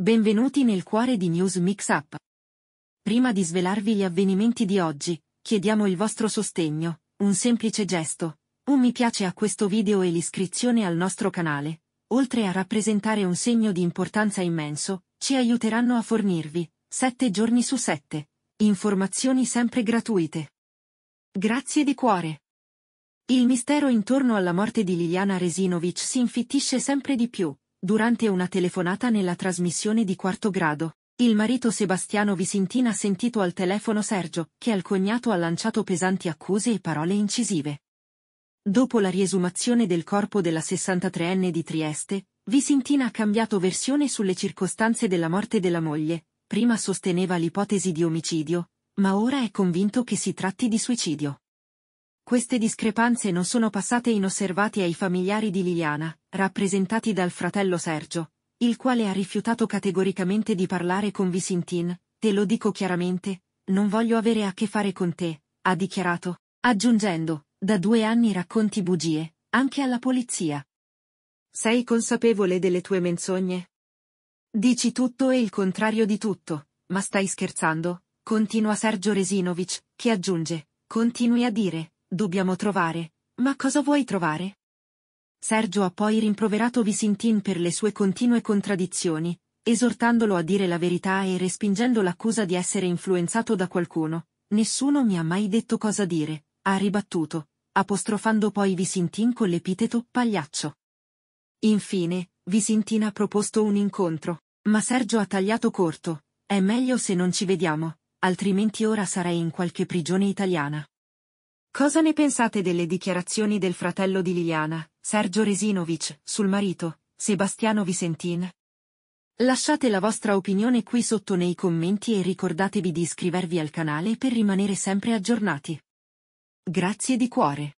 Benvenuti nel cuore di News Mix Up. Prima di svelarvi gli avvenimenti di oggi, chiediamo il vostro sostegno, un semplice gesto, un mi piace a questo video e l'iscrizione al nostro canale, oltre a rappresentare un segno di importanza immenso, ci aiuteranno a fornirvi, 7 giorni su 7, informazioni sempre gratuite. Grazie di cuore. Il mistero intorno alla morte di Liliana Resinovic si infittisce sempre di più, durante una telefonata nella trasmissione di quarto grado. Il marito Sebastiano Visintin ha sentito al telefono Sergio, che al cognato ha lanciato pesanti accuse e parole incisive. Dopo la riesumazione del corpo della 63enne di Trieste, Visintin ha cambiato versione sulle circostanze della morte della moglie, prima sosteneva l'ipotesi di omicidio, ma ora è convinto che si tratti di suicidio. Queste discrepanze non sono passate inosservate ai familiari di Liliana, rappresentati dal fratello Sergio, il quale ha rifiutato categoricamente di parlare con Visintin, te lo dico chiaramente, non voglio avere a che fare con te, ha dichiarato, aggiungendo, da due anni racconti bugie, anche alla polizia. Sei consapevole delle tue menzogne? Dici tutto e il contrario di tutto, ma stai scherzando, continua Sergio Resinovic, che aggiunge, continui a dire, dobbiamo trovare, ma cosa vuoi trovare? Sergio ha poi rimproverato Visintin per le sue continue contraddizioni, esortandolo a dire la verità e respingendo l'accusa di essere influenzato da qualcuno. Nessuno mi ha mai detto cosa dire, ha ribattuto, apostrofando poi Visintin con l'epiteto pagliaccio. Infine, Visintin ha proposto un incontro, ma Sergio ha tagliato corto. È meglio se non ci vediamo, altrimenti ora sarei in qualche prigione italiana. Cosa ne pensate delle dichiarazioni del fratello di Liliana, Sergio Resinovic, sul marito, Sebastiano Visentin? Lasciate la vostra opinione qui sotto nei commenti e ricordatevi di iscrivervi al canale per rimanere sempre aggiornati. Grazie di cuore.